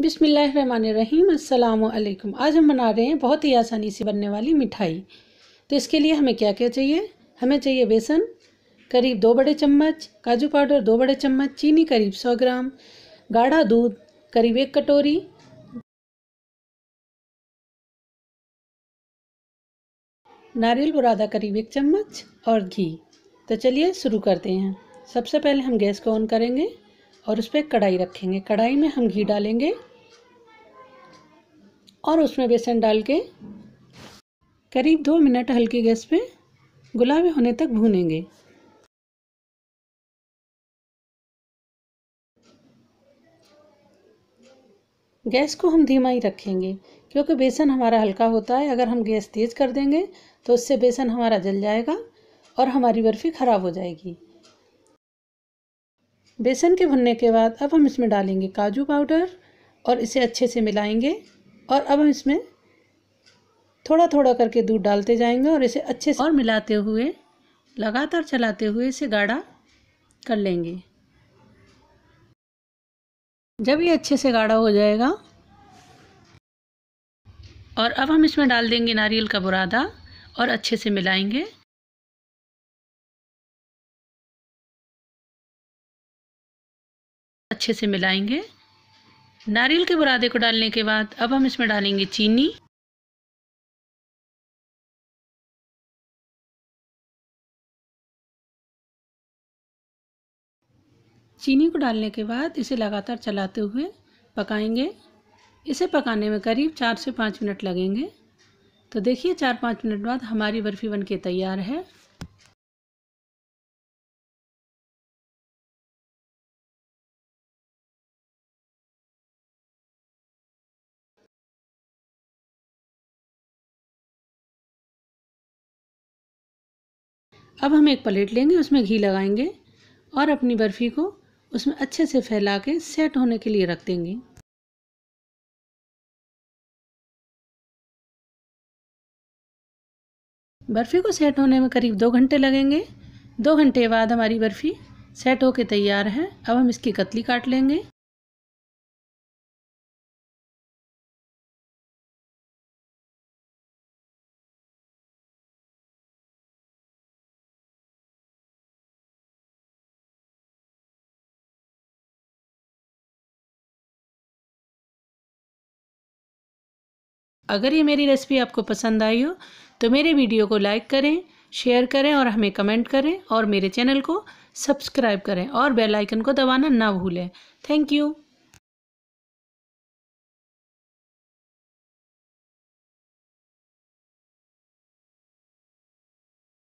बिसमीम अल्लाम आज हम बना रहे हैं बहुत ही आसानी से बनने वाली मिठाई तो इसके लिए हमें क्या क्या चाहिए हमें चाहिए बेसन करीब दो बड़े चम्मच काजू पाउडर दो बड़े चम्मच चीनी करीब सौ ग्राम गाढ़ा दूध करीब एक कटोरी नारियल बुरादा करीब एक चम्मच और घी तो चलिए शुरू करते हैं सबसे पहले हम गैस को ऑन करेंगे और उस पर कढ़ाई रखेंगे कढ़ाई में हम घी डालेंगे और उसमें बेसन डाल के करीब दो मिनट हल्की गैस पे गुलाबी होने तक भूनेंगे गैस को हम धीमा ही रखेंगे क्योंकि बेसन हमारा हल्का होता है अगर हम गैस तेज़ कर देंगे तो उससे बेसन हमारा जल जाएगा और हमारी बर्फ़ी ख़राब हो जाएगी बेसन के भुनने के बाद अब हम इसमें डालेंगे काजू पाउडर और इसे अच्छे से मिलाएंगे और अब हम इसमें थोड़ा थोड़ा करके दूध डालते जाएंगे और इसे अच्छे से और मिलाते हुए लगातार चलाते हुए इसे गाढ़ा कर लेंगे जब ये अच्छे से गाढ़ा हो जाएगा और अब हम इसमें डाल देंगे नारियल का बुरादा और अच्छे से मिलाएंगे अच्छे से मिलाएंगे नारियल के बुरादे को डालने के बाद अब हम इसमें डालेंगे चीनी चीनी को डालने के बाद इसे लगातार चलाते हुए पकाएंगे इसे पकाने में करीब चार से पाँच मिनट लगेंगे तो देखिए चार पाँच मिनट बाद हमारी बर्फ़ी बन के तैयार है अब हम एक प्लेट लेंगे उसमें घी लगाएंगे और अपनी बर्फ़ी को उसमें अच्छे से फैला के सेट होने के लिए रख देंगे बर्फ़ी को सेट होने में करीब दो घंटे लगेंगे दो घंटे बाद हमारी बर्फ़ी सेट होके तैयार है अब हम इसकी कतली काट लेंगे अगर ये मेरी रेसिपी आपको पसंद आई हो तो मेरे वीडियो को लाइक करें शेयर करें और हमें कमेंट करें और मेरे चैनल को सब्सक्राइब करें और बेल आइकन को दबाना ना भूलें थैंक यू